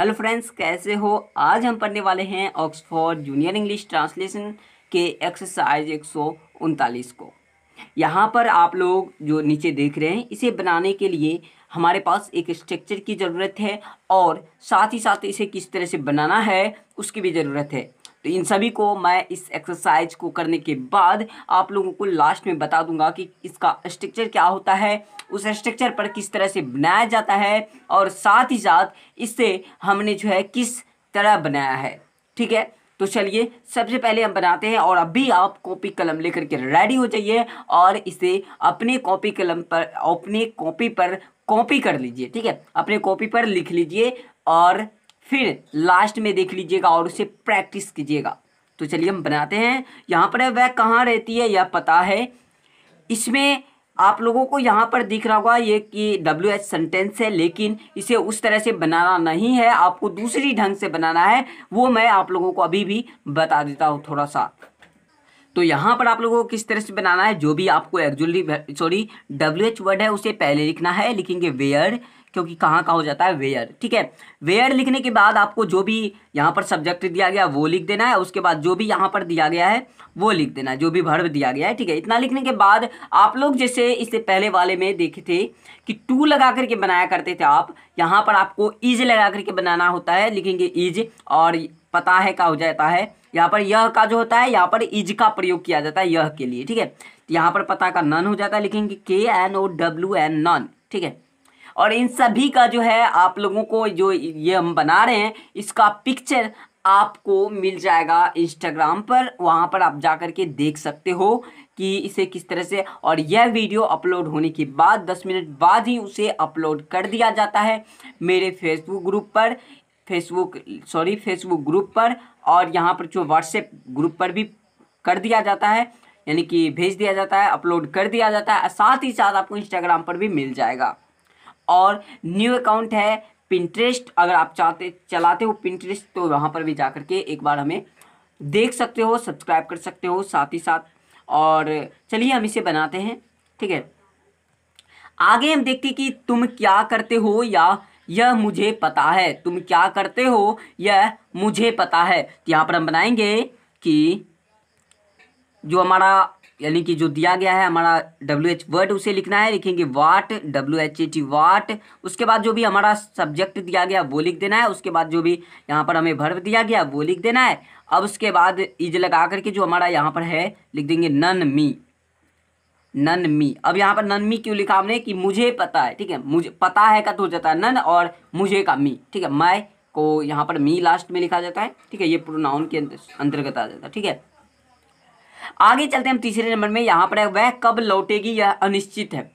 hello friends कैसे हो आज हम पढ़ने वाले हैं ऑक्सफोर्ड जूनियर इंग्लिश ट्रांसलेशन के एक्सरसाइज एक को यहाँ पर आप लोग जो नीचे देख रहे हैं इसे बनाने के लिए हमारे पास एक स्ट्रक्चर की ज़रूरत है और साथ ही साथ इसे किस तरह से बनाना है उसकी भी ज़रूरत है तो इन सभी को मैं इस एक्सरसाइज को करने के बाद आप लोगों को लास्ट में बता दूंगा कि इसका स्ट्रक्चर क्या होता है उस स्ट्रक्चर पर किस तरह से बनाया जाता है और साथ ही साथ इससे हमने जो है किस तरह बनाया है ठीक है तो चलिए सबसे पहले हम बनाते हैं और अभी आप कॉपी कलम लेकर के रेडी हो जाइए और इसे अपने कॉपी कलम पर अपने कॉपी पर कॉपी कर लीजिए ठीक है अपने कॉपी पर लिख लीजिए और फिर लास्ट में देख लीजिएगा और उसे प्रैक्टिस कीजिएगा तो चलिए हम बनाते हैं यहाँ पर वह कहाँ रहती है यह पता है इसमें आप लोगों को यहाँ पर दिख रहा होगा ये कि डब्ल्यू एच सेंटेंस है लेकिन इसे उस तरह से बनाना नहीं है आपको दूसरी ढंग से बनाना है वो मैं आप लोगों को अभी भी बता देता हूँ थोड़ा सा तो यहाँ पर आप लोगों को किस तरह से बनाना है जो भी आपको actually sorry W H word है उसे पहले लिखना है लिखेंगे वेयर क्योंकि कहाँ का हो जाता है वेयर ठीक है वेयर लिखने के बाद आपको जो भी यहाँ पर सब्जेक्ट दिया गया वो लिख देना है उसके बाद जो भी यहाँ पर दिया गया है वो लिख देना है जो भी भर्व दिया गया है ठीक है इतना लिखने के बाद आप लोग जैसे इससे पहले वाले में देखे थे कि टू लगा करके बनाया करते थे आप यहाँ पर आपको इज लगा करके बनाना होता है लिखेंगे इज और पता है का हो जाता है यहाँ पर यह का जो होता है यहाँ पर इज का प्रयोग किया जाता है यह के लिए ठीक है यहाँ पर पता का नन हो जाता है लिखेंगे K N O W N known ठीक है और इन सभी का जो है आप लोगों को जो ये हम बना रहे हैं इसका पिक्चर आपको मिल जाएगा इंस्टाग्राम पर वहाँ पर आप जा कर के देख सकते हो कि इसे किस तरह से और यह वीडियो अपलोड होने के बाद 10 मिनट बाद ही उसे अपलोड कर दिया जाता है मेरे फेसबुक ग्रुप पर फेसबुक सॉरी फेसबुक ग्रुप पर और यहाँ पर जो व्हाट्सएप ग्रुप पर भी कर दिया जाता है यानी कि भेज दिया जाता है अपलोड कर दिया जाता है साथ ही साथ आपको इंस्टाग्राम पर भी मिल जाएगा और न्यू अकाउंट है पिंट्रेस्ट अगर आप चाहते चलाते हो पिंट्रेस्ट तो वहाँ पर भी जा करके एक बार हमें देख सकते हो सब्सक्राइब कर सकते हो साथ ही साथ और चलिए हम इसे बनाते हैं ठीक है आगे हम देखते कि तुम क्या करते हो या यह मुझे पता है तुम क्या करते हो यह मुझे पता है तो यहाँ पर हम बनाएंगे कि जो हमारा यानी कि जो दिया गया है हमारा डब्ल्यू एच वर्ड उसे लिखना है लिखेंगे what W H A T what उसके बाद जो भी हमारा सब्जेक्ट दिया गया वो लिख देना है उसके बाद जो भी यहाँ पर हमें भर्व दिया गया वो लिख देना है अब उसके बाद इज लगा करके जो हमारा यहाँ पर है लिख देंगे नन मी नन मी अब यहाँ पर नन मी क्यों लिखा हमने कि मुझे पता है ठीक है मुझे पता है का तो हो जाता है नन और मुझे का मी ठीक है मैं को यहाँ पर मी लास्ट में लिखा जाता है ठीक है ये प्रोनाउन के अंतर्गत आ जाता है ठीक है आगे चलते हैं हम तीसरे नंबर में यहाँ पर है वह कब लौटेगी यह अनिश्चित है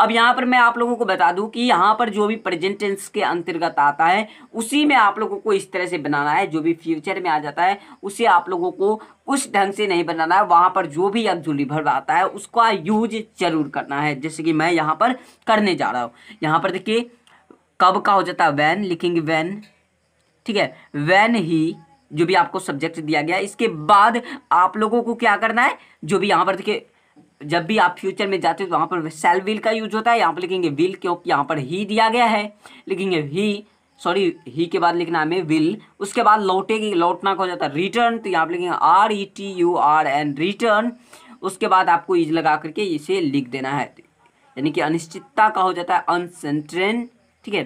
अब यहाँ पर मैं आप लोगों को बता दूं कि यहाँ पर जो भी प्रेजेंटेंस के अंतर्गत आता है उसी में आप लोगों को इस तरह से बनाना है जो भी फ्यूचर में आ जाता है उसे आप लोगों को उस ढंग से नहीं बनाना है वहाँ पर जो भी ऑक्जुली वर्ब आता है उसका यूज जरूर करना है जैसे कि मैं यहाँ पर करने जा रहा हूँ यहाँ पर देखिए कब का हो जाता है वैन लिखेंगे वैन ठीक है वैन ही जो भी आपको सब्जेक्ट दिया गया इसके बाद आप लोगों को क्या करना है जो भी यहाँ पर देखिए जब भी आप फ्यूचर में जाते हो तो वहाँ पर सेल व्हील का यूज होता है यहाँ पर लिखेंगे व्हील क्योंकि यहाँ पर ही दिया गया है लिखेंगे ही सॉरी ही के बाद लिखना हमें विल उसके बाद लौटेगी लौटना का हो जाता है रिटर्न तो यहाँ पर लिखेंगे R E T U R N return उसके बाद आपको इज लगा करके इसे लिख देना है यानी कि अनिश्चितता का हो जाता है अनसेंट्रेन ठीक है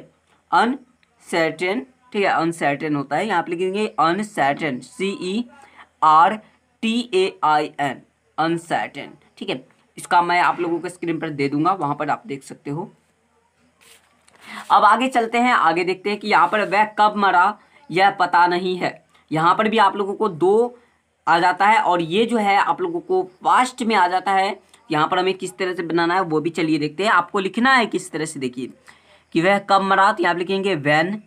अनसेटेन ठीक है अनसर्टेन होता है यहाँ पे लिखेंगे uncertain C E R T A I N uncertain ठीक है इसका मैं आप लोगों को स्क्रीन पर दे दूंगा वहां पर आप देख सकते हो अब आगे चलते हैं आगे देखते हैं कि यहाँ पर वह कब मरा यह पता नहीं है यहाँ पर भी आप लोगों को दो आ जाता है और ये जो है आप लोगों को फास्ट में आ जाता है यहाँ पर हमें किस तरह से बनाना है वो भी चलिए देखते हैं आपको लिखना है किस तरह से देखिए कि वह कब मरा तो यहाँ लिखेंगे वैन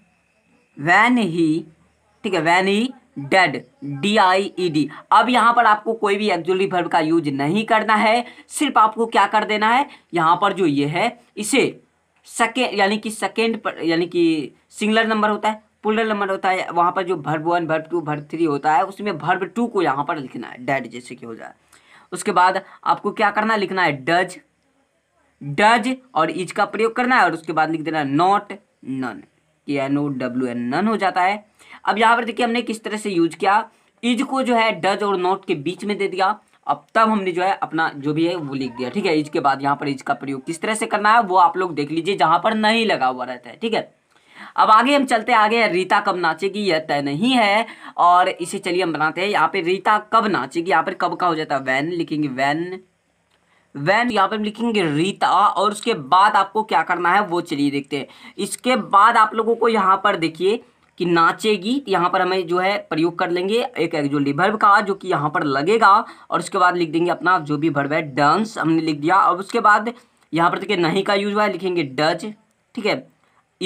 वैन ही ठीक है when he died D I E D अब यहाँ पर आपको कोई भी एक्चुअली भर्व का यूज नहीं करना है सिर्फ आपको क्या कर देना है यहाँ पर जो ये है इसे सेकेंड यानी कि सेकेंड यानी कि सिंगलर नंबर होता है पुलर नंबर होता है वहाँ पर जो verb one verb two verb three होता है उसमें भर्व टू को यहाँ पर लिखना है डेड जैसे कि हो जाए उसके बाद आपको क्या करना है लिखना है डज डज और इज का प्रयोग करना है और उसके बाद लिख देना not known K N O W N known हो जाता है अब यहाँ पर देखिए हमने किस तरह से यूज किया इज को जो है डज और नॉट के बीच में दे दिया अब तब हमने जो है अपना जो भी है वो लिख दिया ठीक है इज के बाद यहाँ पर इज का प्रयोग किस तरह से करना है वो आप लोग देख लीजिए जहाँ पर नहीं लगा हुआ रहता है ठीक है अब आगे हम चलते हैं आगे रीता कब नाचेगी यह तय नहीं है और इसे चलिए हम बनाते हैं यहाँ पे रीता कब नाचेगी यहाँ पर कब का हो जाता है वैन लिखेंगे वैन वैन यहाँ पर लिखेंगे रीता और उसके बाद आपको क्या करना है वो चलिए देखते हैं इसके बाद आप लोगों को यहाँ पर देखिए कि नाचेगी तो यहाँ पर हमें जो है प्रयोग कर लेंगे एक जो लिभर्व का जो कि यहाँ पर लगेगा और उसके बाद लिख देंगे अपना जो भी भर्व है डांस हमने लिख दिया और उसके बाद यहाँ पर देखिए नहीं का यूज हुआ है लिखेंगे डज ठीक है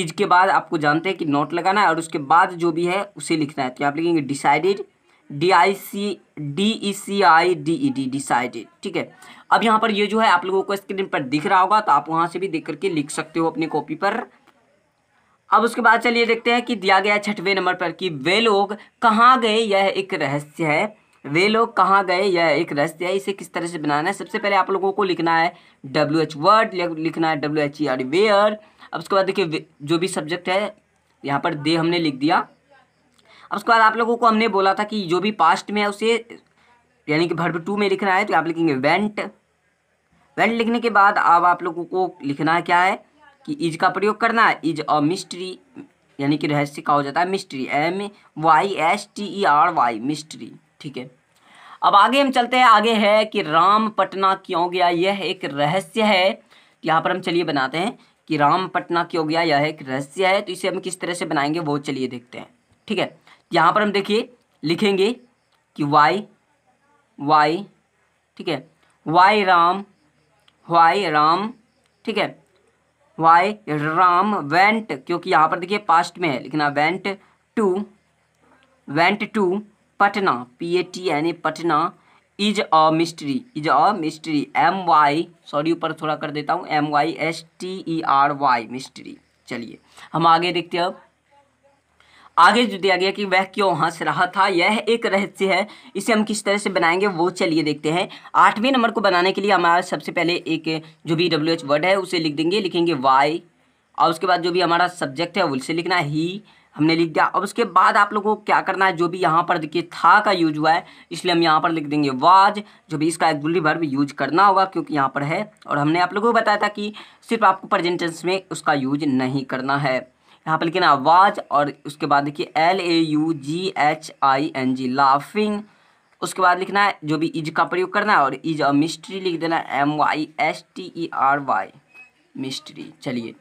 इज के बाद आपको जानते हैं कि नोट लगाना है और उसके बाद जो भी है उसे लिखना है तो आप लिखेंगे decided D I C D E C I D E D decided ठीक है अब यहाँ पर ये जो है आप लोगों को स्क्रीन पर दिख रहा होगा तो आप वहाँ से भी देख करके लिख सकते हो अपनी कॉपी पर अब उसके बाद चलिए देखते हैं कि दिया गया छठवें नंबर पर कि वे लोग कहाँ गए यह एक रहस्य है वे लोग कहाँ गए यह एक रहस्य है इसे किस तरह से बनाना है सबसे पहले आप लोगों को लिखना है डब्ल्यू एच वर्ड लिखना है W H E R where अब उसके बाद देखिए जो भी सब्जेक्ट है यहाँ पर दे हमने लिख दिया अब उसके बाद आप लोगों को हमने बोला था कि जो भी पास्ट में है उसे यानी कि भर्ब टू में लिखना है तो आप लिखेंगे वेंट वेंट लिखने के बाद अब आप लोगों को लिखना है क्या है कि इज का प्रयोग करना है इज अ मिस्ट्री यानी कि रहस्य का हो जाता है mystery M Y S T E R Y mystery ठीक है अब आगे हम चलते हैं आगे है कि राम पटना क्यों गया यह एक रहस्य है यहाँ पर हम चलिए बनाते हैं कि राम पटना क्यों गया यह एक रहस्य है तो इसे हम किस तरह से बनाएंगे वो चलिए देखते हैं ठीक है यहाँ पर हम देखिए लिखेंगे कि वाई वाई ठीक है वाई राम वाई राम ठीक है वाई राम वेंट क्योंकि यहाँ पर देखिए पास्ट में है लिखना went to went to Patna P A T N A Patna is a mystery is a mystery M Y sorry ऊपर थोड़ा कर देता हूँ M Y S T E R Y mystery चलिए हम आगे देखते हैं अब आगे जो दिया गया कि वह क्यों हंस रहा था यह एक रहस्य है इसे हम किस तरह से बनाएंगे वो चलिए देखते हैं आठवें नंबर को बनाने के लिए हमारा सबसे पहले एक जो भी डब्ल्यू एच वर्ड है उसे लिख देंगे लिखेंगे वाई और उसके बाद जो भी हमारा सब्जेक्ट है उसे लिखना है ही हमने लिख दिया और उसके बाद आप लोगों को क्या करना है जो भी यहाँ पर देखिए था का यूज हुआ है इसलिए हम यहाँ पर लिख देंगे वाज जो भी इसका एग्जुली वर्ब यूज करना होगा क्योंकि यहाँ पर है और हमने आप लोगों को बताया था कि सिर्फ आपको प्रेजेंटेंस में उसका यूज नहीं करना है यहाँ पर लिखना आवाज़ और उसके बाद देखिए L A U G H I N G laughing उसके बाद लिखना है जो भी इज का प्रयोग करना है और इज अ मिस्ट्री लिख देना है M Y S T E R Y mystery चलिए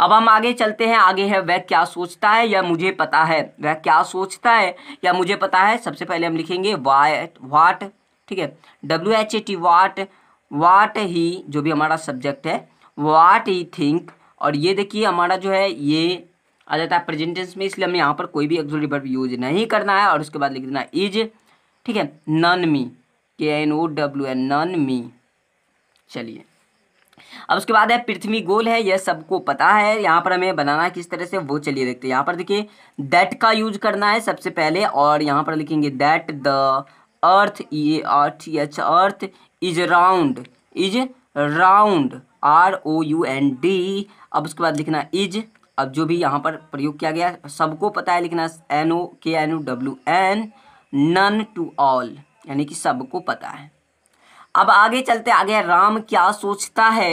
अब हम आगे चलते हैं आगे है वह क्या सोचता है या मुझे पता है वह क्या सोचता है या मुझे पता है सबसे पहले हम लिखेंगे वाट वाट ठीक है W H A T what what ही जो भी हमारा सब्जेक्ट है वाट ही थिंक और ये देखिए हमारा जो है ये आ जाता है प्रेजेंटेंस में इसलिए हमें यहाँ पर कोई भी एक्सोरी वर्ब यूज नहीं करना है और उसके बाद लिख देना इज ठीक है known me K N O W N known me चलिए अब उसके बाद है पृथ्वी गोल है यह सबको पता है यहाँ पर हमें बनाना है किस तरह से वो चलिए देखते हैं यहाँ पर देखिए दैट का यूज करना है सबसे पहले और यहाँ पर लिखेंगे that the earth E R T H earth is round is round R O U N D अब उसके बाद लिखना इज अब जो भी यहाँ पर प्रयोग किया गया सबको पता है लेकिन N O K N O W N known to all यानी कि सबको पता है अब आगे चलते आगे राम क्या सोचता है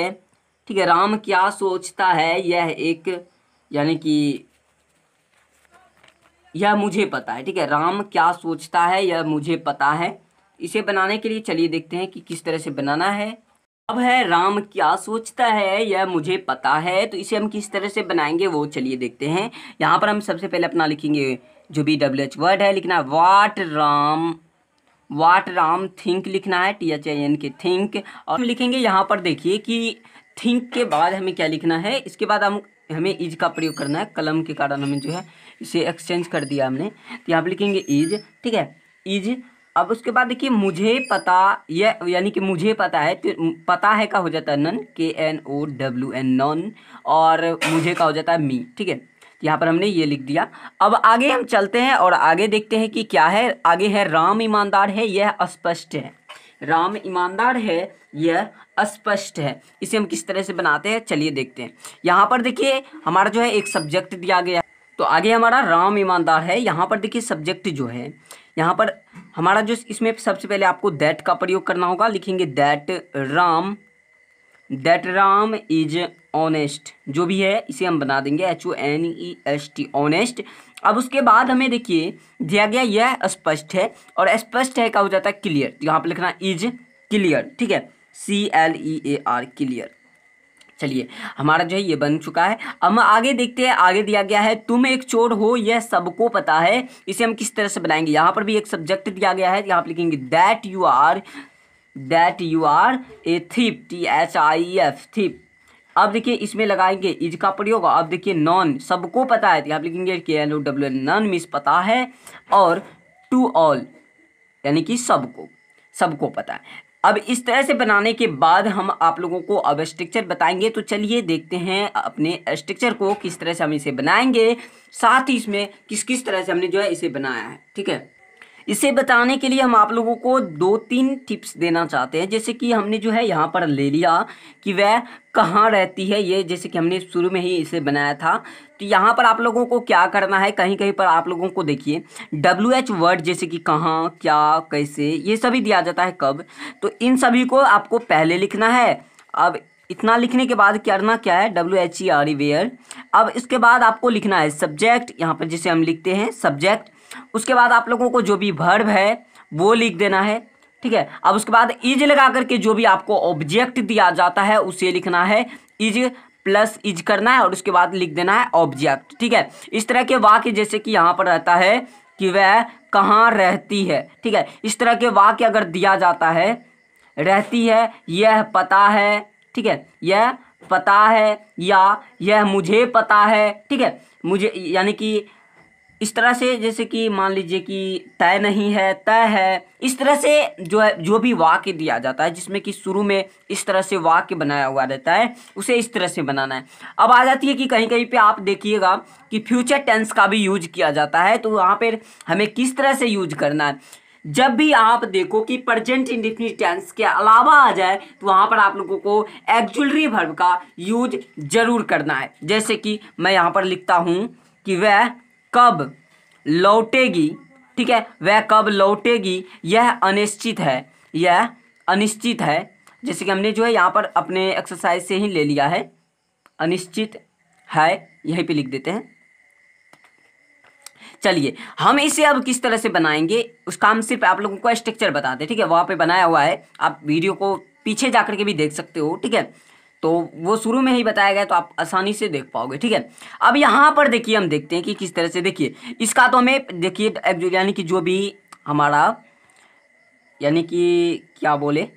ठीक है राम क्या सोचता है यह एक यानी कि यह मुझे पता है ठीक है राम क्या सोचता है यह मुझे पता है इसे बनाने के लिए चलिए देखते हैं कि किस तरह से बनाना है अब है राम क्या सोचता है यह मुझे पता है तो इसे हम किस तरह से बनाएंगे वो चलिए देखते हैं यहाँ पर हम सबसे पहले अपना लिखेंगे जो भी डब्ल्यू एच वर्ड है लिखना what Ram what Ram think लिखना है T H I N K think और लिखेंगे यहाँ पर देखिए कि थिंक के बाद हमें क्या लिखना है इसके बाद हम हमें इज का प्रयोग करना है कलम के कारण हमें जो है इसे एक्सचेंज कर दिया हमने तो यहाँ पर लिखेंगे इज ठीक है इज अब उसके बाद देखिए मुझे पता यह यानी कि मुझे पता है तो पता है का हो जाता है known K N O W N known और मुझे का हो जाता है मी ठीक है यहाँ पर हमने ये लिख दिया अब आगे हम चलते हैं और आगे देखते हैं कि क्या है आगे है राम ईमानदार है यह स्पष्ट है राम ईमानदार है यह स्पष्ट है इसे हम किस तरह से बनाते हैं चलिए देखते हैं यहाँ पर देखिए हमारा जो है एक सब्जेक्ट दिया गया तो आगे हमारा राम ईमानदार है यहाँ पर देखिए सब्जेक्ट जो है यहाँ पर हमारा जो इसमें सबसे पहले आपको दैट का प्रयोग करना होगा लिखेंगे that Ram that Ram is honest जो भी है इसे हम बना देंगे H O N E S T honest अब उसके बाद हमें देखिए दिया गया यह स्पष्ट है और स्पष्ट है क्या हो जाता है क्लियर तो यहाँ पर लिखना इज क्लियर ठीक है C L E A R clear चलिए हमारा जो है ये बन चुका है अब आगे देखते हैं आगे दिया गया है तुम एक चोर हो यह सबको पता है इसे हम किस तरह से बनाएंगे यहाँ पर भी एक सब्जेक्ट दिया गया है यहाँ पर लिखेंगे that you are that you are a thief T H I F thief अब देखिए इसमें लगाएंगे इज का प्रयोग अब देखिए नॉन सबको पता है यहाँ पर लिखेंगे K N O W N known मीस पता है और टू ऑल यानी कि सबको सबको पता है अब इस तरह से बनाने के बाद हम आप लोगों को अब स्ट्रक्चर बताएंगे तो चलिए देखते हैं अपने स्ट्रक्चर को किस तरह से हम इसे बनाएंगे साथ ही इसमें किस किस तरह से हमने जो है इसे बनाया है ठीक है इसे बताने के लिए हम आप लोगों को दो तीन टिप्स देना चाहते हैं जैसे कि हमने जो है यहाँ पर ले लिया कि वह कहाँ रहती है ये जैसे कि हमने शुरू में ही इसे बनाया था तो यहाँ पर आप लोगों को क्या करना है कहीं कहीं पर आप लोगों को देखिए डब्ल्यू एच वर्ड जैसे कि कहाँ क्या कैसे ये सभी दिया जाता है कब तो इन सभी को आपको पहले लिखना है अब इतना लिखने के बाद करना क्या है W H E R E where अब इसके बाद आपको लिखना है सब्जेक्ट यहाँ पर जैसे हम लिखते हैं सब्जेक्ट उसके बाद आप लोगों को जो भी भर्व है वो लिख देना है ठीक है अब उसके बाद इज लगा करके जो भी आपको ऑब्जेक्ट दिया जाता है उसे लिखना है इज प्लस इज करना है और उसके बाद लिख देना है ऑब्जेक्ट ठीक है इस तरह के वाक्य जैसे कि यहाँ पर रहता है कि वह कहाँ रहती है ठीक है इस तरह के वाक्य अगर दिया जाता है रहती है यह पता है ठीक है यह पता है या यह मुझे पता है ठीक है मुझे यानी कि इस तरह से जैसे कि मान लीजिए कि तय नहीं है तय है इस तरह से जो है जो भी वाक्य दिया जाता है जिसमें कि शुरू में इस तरह से वाक्य बनाया हुआ रहता है उसे इस तरह से बनाना है अब आ जाती है कि कहीं कहीं पे आप देखिएगा कि फ्यूचर टेंस का भी यूज किया जाता है तो वहाँ पर हमें किस तरह से यूज करना है जब भी आप देखो कि प्रजेंट इंडिफिनिट टेंस के अलावा आ जाए तो वहाँ पर आप लोगों को एक्जुलरी भर्व का यूज जरूर करना है जैसे कि मैं यहाँ पर लिखता हूँ कि वह कब लौटेगी ठीक है वह कब लौटेगी यह अनिश्चित है यह अनिश्चित है जैसे कि हमने जो है यहाँ पर अपने एक्सरसाइज से ही ले लिया है अनिश्चित है यहीं पे लिख देते हैं चलिए हम इसे अब किस तरह से बनाएंगे उसका हम सिर्फ आप लोगों को स्ट्रक्चर बता हैं ठीक है वहाँ पे बनाया हुआ है आप वीडियो को पीछे जा के भी देख सकते हो ठीक है तो वो शुरू में ही बताया गया तो आप आसानी से देख पाओगे ठीक है अब यहाँ पर देखिए हम देखते हैं कि किस तरह से देखिए इसका तो हमें देखिए यानी कि जो भी हमारा यानी कि क्या बोले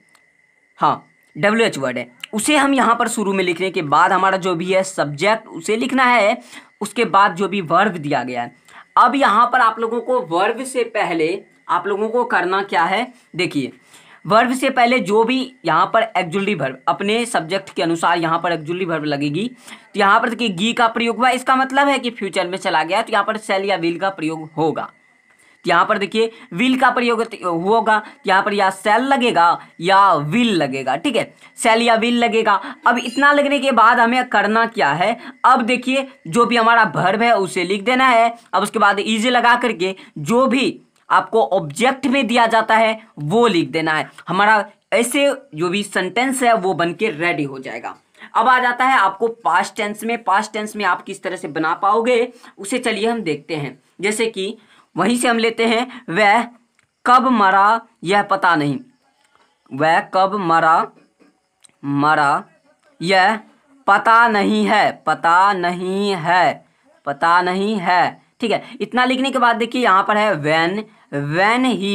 हाँ डब्ल्यू एच वर्ड है उसे हम यहाँ पर शुरू में लिखने के बाद हमारा जो भी है सब्जेक्ट उसे लिखना है उसके बाद जो भी वर्ब दिया गया है अब यहाँ पर आप लोगों को वर्ब से पहले आप लोगों को करना क्या है देखिए वर्ब से पहले जो भी यहाँ पर एक्जुलरी वर्ब अपने सब्जेक्ट के अनुसार यहाँ पर एक्जुलरी वर्ब लगेगी तो यहाँ पर देखिए गी का प्रयोग हुआ इसका मतलब है कि फ्यूचर में चला गया तो यहाँ पर सेल या विल का प्रयोग होगा तो यहाँ पर देखिए विल का प्रयोग होगा तो यहाँ पर या सेल लगेगा या विल लगेगा ठीक है सेल या विल लगेगा अब इतना लगने के बाद हमें करना क्या है अब देखिए जो भी हमारा भर्व है उसे लिख देना है अब उसके बाद इजी लगा करके जो भी आपको ऑब्जेक्ट में दिया जाता है वो लिख देना है हमारा ऐसे जो भी सेंटेंस है वो बन के रेडी हो जाएगा अब आ जाता है आपको पास्ट टेंस में पास्ट टेंस में आप किस तरह से बना पाओगे उसे चलिए हम देखते हैं जैसे कि वहीं से हम लेते हैं वह कब मरा यह पता नहीं वह कब मरा मरा यह पता नहीं है पता नहीं है पता नहीं है ठीक है इतना लिखने के बाद देखिए यहाँ पर है when when he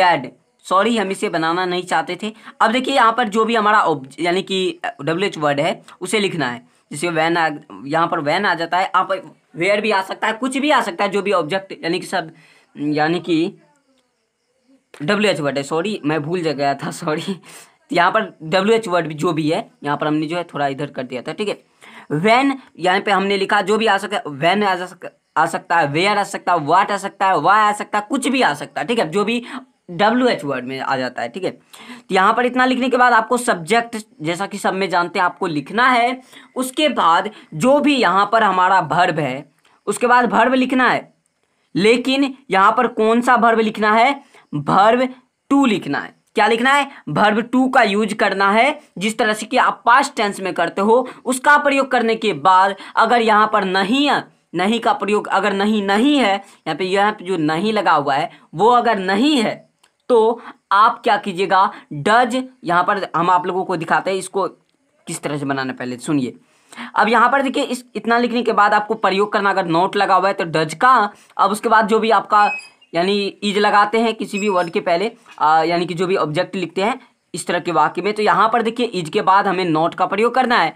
died sorry हम इसे बनाना नहीं चाहते थे अब देखिए यहाँ पर जो भी हमारा यानी कि डब्ल्यू एच वर्ड है उसे लिखना है जैसे वैन आ यहाँ पर वैन आ जाता है आप वेयर भी आ सकता है कुछ भी आ सकता है जो भी ऑब्जेक्ट यानी कि सब यानी कि डब्ल्यू एच वर्ड है सॉरी मैं भूल जा गया था सॉरी तो यहाँ पर डब्ल्यू एच वर्ड जो भी है यहाँ पर हमने जो है थोड़ा इधर कर दिया था ठीक है वैन यहाँ पे हमने लिखा जो भी आ सके वैन आ जा सकता आ सकता है वेयर आ सकता है वाट आ सकता है वाई आ सकता है कुछ भी आ सकता है ठीक है जो भी डब्ल्यू एच वर्ड में आ जाता है ठीक है तो यहाँ पर इतना लिखने के बाद आपको सब्जेक्ट जैसा कि सब में जानते हैं आपको लिखना है उसके बाद जो भी यहाँ पर हमारा भर्व है उसके बाद भर्व लिखना है लेकिन यहाँ पर कौन सा भर्व लिखना है भर्व टू लिखना है क्या लिखना है भर्व टू का यूज करना है जिस तरह से कि आप पास्ट टेंस में करते हो उसका प्रयोग करने के बाद अगर यहाँ पर नहीं है नहीं का प्रयोग अगर नहीं नहीं है यहाँ पे यहाँ पे जो नहीं लगा हुआ है वो अगर नहीं है तो आप क्या कीजिएगा डज यहाँ पर हम आप लोगों को दिखाते हैं इसको किस तरह से बनाना पहले सुनिए अब यहाँ पर देखिए इस इतना लिखने के बाद आपको प्रयोग करना अगर नोट लगा हुआ है तो डज का अब उसके बाद जो भी आपका यानी इज लगाते हैं किसी भी वर्ड के पहले यानी कि जो भी ऑब्जेक्ट लिखते हैं इस तरह के वाक्य में तो यहाँ पर देखिए इज के बाद हमें नोट का प्रयोग करना है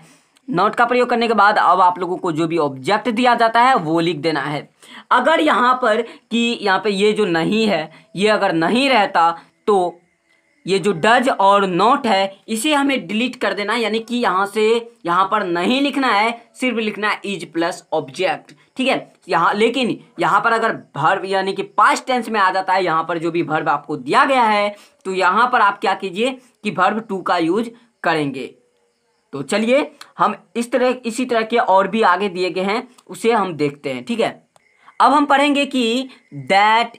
नॉट का प्रयोग करने के बाद अब आप लोगों को जो भी ऑब्जेक्ट दिया जाता है वो लिख देना है अगर यहाँ पर कि यहाँ पे ये जो नहीं है ये अगर नहीं रहता तो ये जो डज और नॉट है इसे हमें डिलीट कर देना यानी कि यहाँ से यहाँ पर नहीं लिखना है सिर्फ लिखना है इज प्लस ऑब्जेक्ट ठीक है यहाँ लेकिन यहाँ पर अगर भर्व यानी कि पास्ट टेंस में आ जाता है यहाँ पर जो भी भर्व आपको दिया गया है तो यहाँ पर आप क्या कीजिए कि भर्व टू का यूज करेंगे तो चलिए हम इस तरह इसी तरह के और भी आगे दिए गए हैं उसे हम देखते हैं ठीक है अब हम पढ़ेंगे कि दैट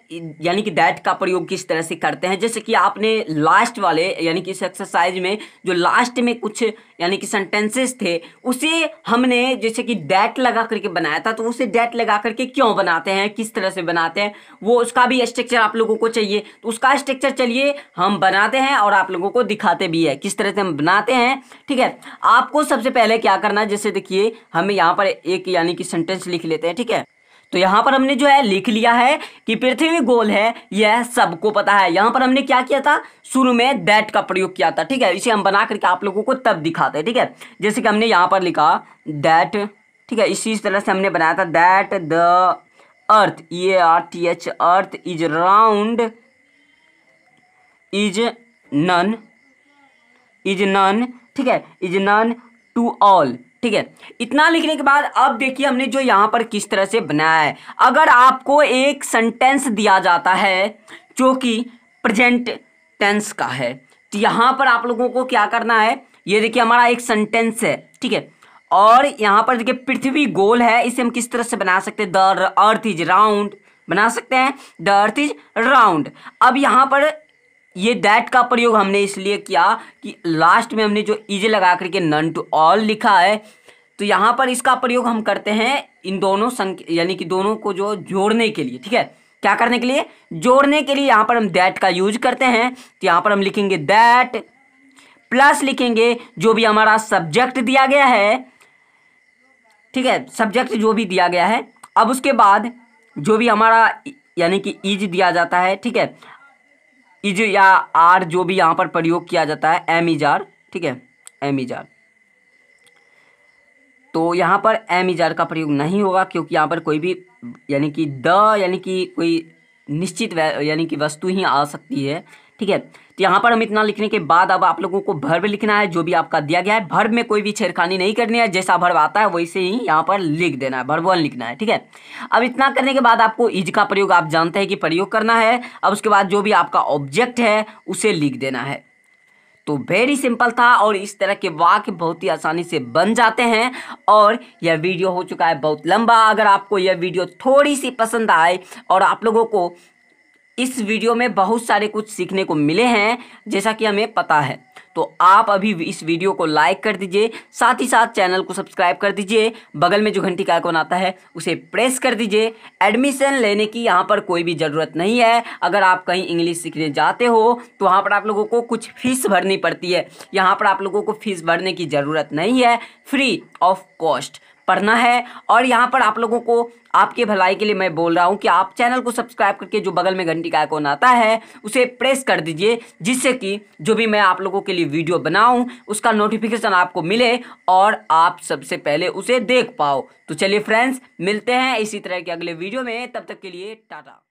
यानी कि दैट का प्रयोग किस तरह से करते हैं जैसे कि आपने लास्ट वाले यानी कि इस एक्सरसाइज में जो लास्ट में कुछ यानी कि सेंटेंसेस थे उसे हमने जैसे कि डैट लगा करके बनाया था तो उसे डैट लगा करके क्यों बनाते हैं किस तरह से बनाते हैं वो उसका भी स्ट्रक्चर आप लोगों को चाहिए तो उसका स्ट्रक्चर चलिए हम बनाते हैं और आप लोगों को दिखाते भी है किस तरह से हम बनाते हैं ठीक है आपको सबसे पहले क्या करना है जैसे देखिए हम यहाँ पर एक यानी कि सेंटेंस लिख लेते हैं ठीक है तो यहाँ पर हमने जो है लिख लिया है कि पृथ्वी गोल है यह सबको पता है यहाँ पर हमने क्या किया था शुरू में दैट का प्रयोग किया था ठीक है इसे हम बना करके आप लोगों को तब दिखाते हैं ठीक है जैसे कि हमने यहाँ पर लिखा दैट ठीक है इसी तरह से हमने बनाया था that the earth E R T H earth is round is known is known ठीक है इज नन टू ऑल ठीक है इतना लिखने के बाद अब देखिए हमने जो यहां पर किस तरह से बनाया है अगर आपको एक सेंटेंस दिया जाता है जो कि प्रेजेंट टेंस का है तो यहां पर आप लोगों को क्या करना है ये देखिए हमारा एक सेंटेंस है ठीक है और यहां पर देखिए पृथ्वी गोल है इसे हम किस तरह से बना सकते हैं द अर्थ इज राउंड बना सकते हैं द अर्थ इज राउंड अब यहां पर ये दैट का प्रयोग हमने इसलिए किया कि लास्ट में हमने जो इज लगा करके नन टू ऑल लिखा है तो यहाँ पर इसका प्रयोग हम करते हैं इन दोनों संख्या यानी कि दोनों को जो जोड़ने के लिए ठीक है क्या करने के लिए जोड़ने के लिए यहाँ पर हम दैट का यूज करते हैं तो यहाँ पर हम लिखेंगे दैट प्लस लिखेंगे जो भी हमारा सब्जेक्ट दिया गया है ठीक है सब्जेक्ट जो भी दिया गया है अब उसके बाद जो भी हमारा यानी कि इज दिया जाता है ठीक है इज या आर जो भी यहां पर प्रयोग किया जाता है एम इजार ठीक है एम इजार तो यहां पर एम आर का प्रयोग नहीं होगा क्योंकि यहां पर कोई भी यानी कि द यानी कि कोई निश्चित यानी कि वस्तु ही आ सकती है ठीक है तो यहाँ पर हम इतना लिखने के बाद अब आप लोगों को भर्व लिखना है जो भी आपका दिया गया है भर्व में कोई भी छेड़खानी नहीं करनी है जैसा भर्व आता है वैसे ही यहाँ पर लिख देना है भर्वन लिखना है ठीक है अब इतना करने के बाद आपको इज का प्रयोग आप जानते हैं कि प्रयोग करना है अब उसके बाद जो भी आपका ऑब्जेक्ट है उसे लिख देना है तो वेरी सिंपल था और इस तरह के वाक्य बहुत ही आसानी से बन जाते हैं और यह वीडियो हो चुका है बहुत लंबा अगर आपको यह वीडियो थोड़ी सी पसंद आए और आप लोगों को इस वीडियो में बहुत सारे कुछ सीखने को मिले हैं जैसा कि हमें पता है तो आप अभी इस वीडियो को लाइक कर दीजिए साथ ही साथ चैनल को सब्सक्राइब कर दीजिए बगल में जो घंटी का आइकॉन आता है उसे प्रेस कर दीजिए एडमिशन लेने की यहाँ पर कोई भी ज़रूरत नहीं है अगर आप कहीं इंग्लिश सीखने जाते हो तो वहाँ पर आप लोगों को कुछ फीस भरनी पड़ती है यहाँ पर आप लोगों को फीस भरने की ज़रूरत नहीं है फ्री ऑफ कॉस्ट पढ़ना है और यहाँ पर आप लोगों को आपके भलाई के लिए मैं बोल रहा हूँ कि आप चैनल को सब्सक्राइब करके जो बगल में घंटी का आइकॉन आता है उसे प्रेस कर दीजिए जिससे कि जो भी मैं आप लोगों के लिए वीडियो बनाऊँ उसका नोटिफिकेशन आपको मिले और आप सबसे पहले उसे देख पाओ तो चलिए फ्रेंड्स मिलते हैं इसी तरह के अगले वीडियो में तब तक के लिए टाटा